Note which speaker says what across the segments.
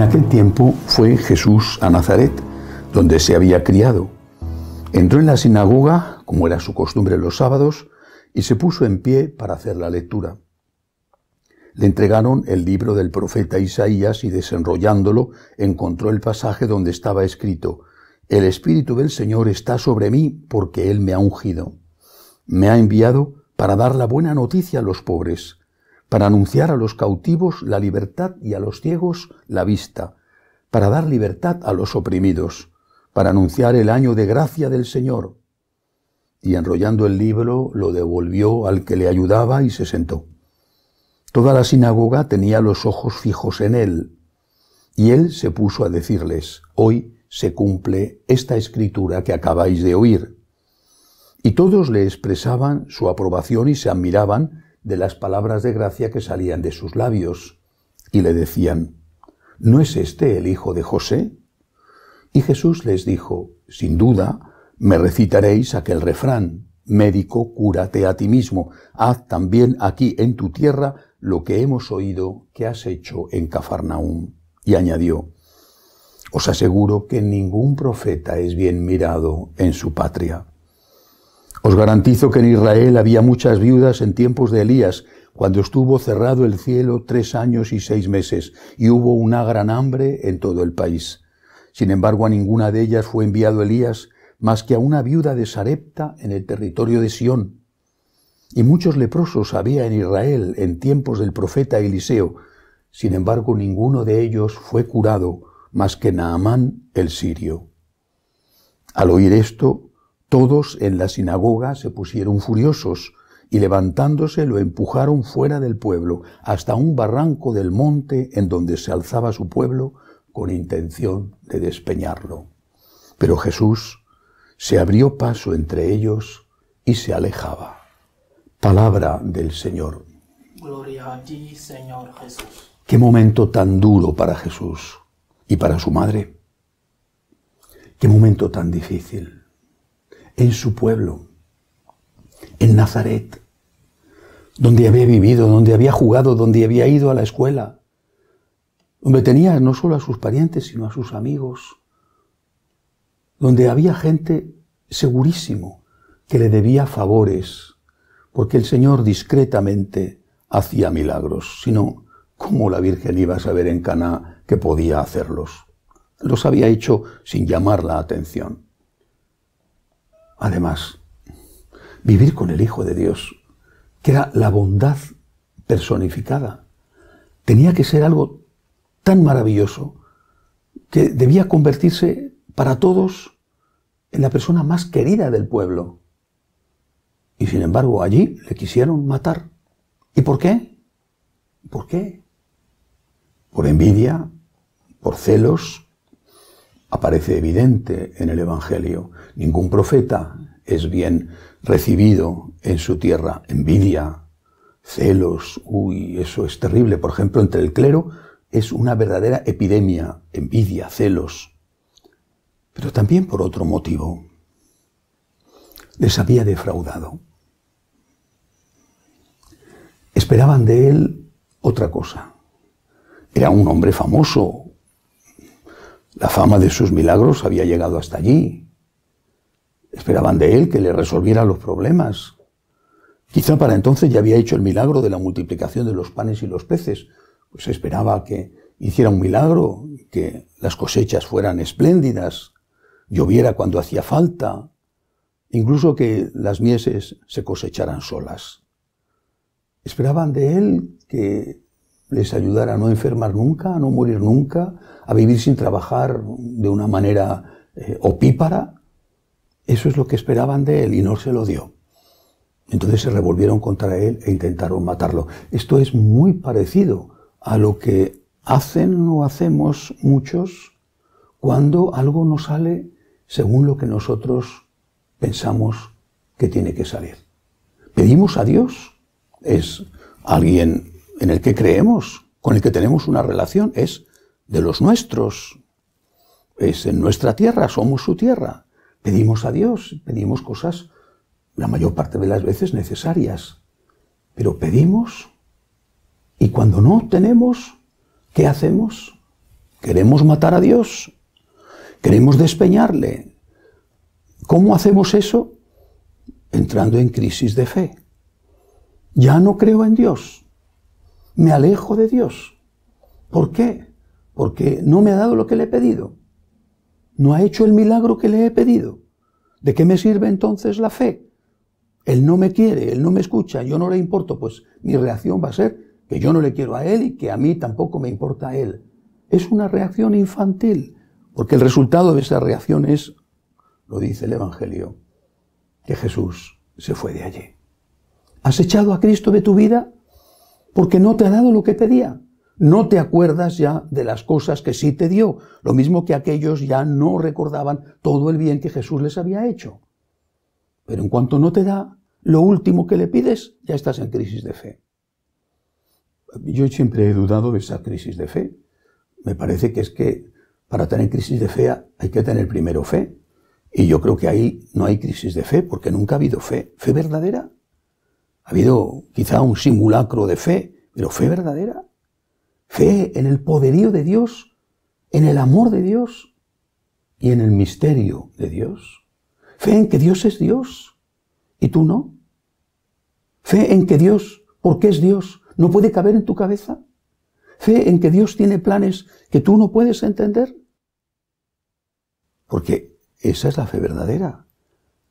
Speaker 1: en aquel tiempo fue Jesús a Nazaret, donde se había criado. Entró en la sinagoga, como era su costumbre los sábados, y se puso en pie para hacer la lectura. Le entregaron el libro del profeta Isaías y desenrollándolo encontró el pasaje donde estaba escrito, El Espíritu del Señor está sobre mí porque Él me ha ungido. Me ha enviado para dar la buena noticia a los pobres para anunciar a los cautivos la libertad y a los ciegos la vista, para dar libertad a los oprimidos, para anunciar el año de gracia del Señor. Y enrollando el libro lo devolvió al que le ayudaba y se sentó. Toda la sinagoga tenía los ojos fijos en él, y él se puso a decirles, hoy se cumple esta escritura que acabáis de oír. Y todos le expresaban su aprobación y se admiraban de las palabras de gracia que salían de sus labios, y le decían, ¿No es este el hijo de José? Y Jesús les dijo, Sin duda, me recitaréis aquel refrán, médico, cúrate a ti mismo, haz también aquí en tu tierra lo que hemos oído que has hecho en Cafarnaúm. Y añadió, Os aseguro que ningún profeta es bien mirado en su patria. Os garantizo que en Israel había muchas viudas en tiempos de Elías, cuando estuvo cerrado el cielo tres años y seis meses, y hubo una gran hambre en todo el país. Sin embargo, a ninguna de ellas fue enviado Elías, más que a una viuda de Sarepta en el territorio de Sión. Y muchos leprosos había en Israel en tiempos del profeta Eliseo. Sin embargo, ninguno de ellos fue curado, más que Naamán el sirio. Al oír esto, todos en la sinagoga se pusieron furiosos y levantándose lo empujaron fuera del pueblo hasta un barranco del monte en donde se alzaba su pueblo con intención de despeñarlo. Pero Jesús se abrió paso entre ellos y se alejaba. Palabra del Señor. Gloria a ti, Señor Jesús. Qué momento tan duro para Jesús y para su madre. Qué momento tan difícil en su pueblo, en Nazaret, donde había vivido, donde había jugado, donde había ido a la escuela, donde tenía no solo a sus parientes, sino a sus amigos, donde había gente segurísimo que le debía favores, porque el Señor discretamente hacía milagros, sino cómo la Virgen iba a saber en Caná que podía hacerlos. Los había hecho sin llamar la atención además, vivir con el Hijo de Dios, que era la bondad personificada, tenía que ser algo tan maravilloso que debía convertirse para todos en la persona más querida del pueblo. Y sin embargo, allí le quisieron matar. ¿Y por qué? ¿Por qué? Por envidia, por celos, aparece evidente en el Evangelio. Ningún profeta es bien recibido en su tierra. Envidia, celos, uy, eso es terrible. Por ejemplo, entre el clero es una verdadera epidemia, envidia, celos. Pero también por otro motivo. Les había defraudado. Esperaban de él otra cosa. Era un hombre famoso, la fama de sus milagros había llegado hasta allí. Esperaban de él que le resolviera los problemas. Quizá para entonces ya había hecho el milagro de la multiplicación de los panes y los peces, pues esperaba que hiciera un milagro, que las cosechas fueran espléndidas, lloviera cuando hacía falta, incluso que las mieses se cosecharan solas. Esperaban de él que les ayudar a no enfermar nunca, a no morir nunca, a vivir sin trabajar de una manera eh, opípara. Eso es lo que esperaban de él y no se lo dio. Entonces se revolvieron contra él e intentaron matarlo. Esto es muy parecido a lo que hacen o hacemos muchos cuando algo no sale según lo que nosotros pensamos que tiene que salir. Pedimos a Dios, es alguien en el que creemos, con el que tenemos una relación, es de los nuestros. Es en nuestra tierra, somos su tierra. Pedimos a Dios, pedimos cosas la mayor parte de las veces necesarias. Pero pedimos y cuando no tenemos, ¿qué hacemos? Queremos matar a Dios, queremos despeñarle. ¿Cómo hacemos eso? Entrando en crisis de fe. Ya no creo en Dios me alejo de Dios. ¿Por qué? Porque no me ha dado lo que le he pedido. No ha hecho el milagro que le he pedido. ¿De qué me sirve entonces la fe? Él no me quiere, él no me escucha, yo no le importo, pues mi reacción va a ser que yo no le quiero a él y que a mí tampoco me importa a él. Es una reacción infantil, porque el resultado de esa reacción es, lo dice el Evangelio, que Jesús se fue de allí. ¿Has echado a Cristo de tu vida? porque no te ha dado lo que pedía. No te acuerdas ya de las cosas que sí te dio, lo mismo que aquellos ya no recordaban todo el bien que Jesús les había hecho. Pero en cuanto no te da lo último que le pides, ya estás en crisis de fe. Yo siempre he dudado de esa crisis de fe. Me parece que es que para tener crisis de fe hay que tener primero fe. Y yo creo que ahí no hay crisis de fe, porque nunca ha habido fe. Fe verdadera ha habido quizá un simulacro de fe, pero fe verdadera. Fe en el poderío de Dios, en el amor de Dios y en el misterio de Dios. Fe en que Dios es Dios y tú no. Fe en que Dios, porque es Dios, no puede caber en tu cabeza. Fe en que Dios tiene planes que tú no puedes entender. Porque esa es la fe verdadera.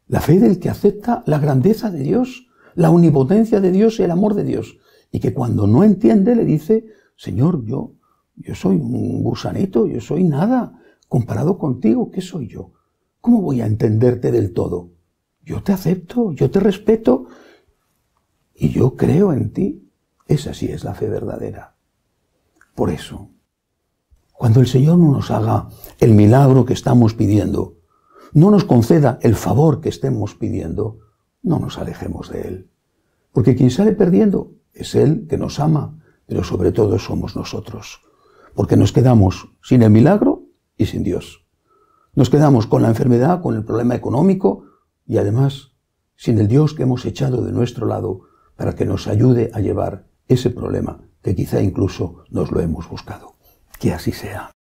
Speaker 1: La fe del que acepta la grandeza de Dios la omnipotencia de Dios y el amor de Dios. Y que cuando no entiende le dice, Señor, yo, yo soy un gusanito, yo soy nada. Comparado contigo, ¿qué soy yo? ¿Cómo voy a entenderte del todo? Yo te acepto, yo te respeto y yo creo en ti. Esa sí es la fe verdadera. Por eso, cuando el Señor no nos haga el milagro que estamos pidiendo, no nos conceda el favor que estemos pidiendo, no nos alejemos de Él. Porque quien sale perdiendo es Él que nos ama, pero sobre todo somos nosotros. Porque nos quedamos sin el milagro y sin Dios. Nos quedamos con la enfermedad, con el problema económico y además sin el Dios que hemos echado de nuestro lado para que nos ayude a llevar ese problema que quizá incluso nos lo hemos buscado. Que así sea.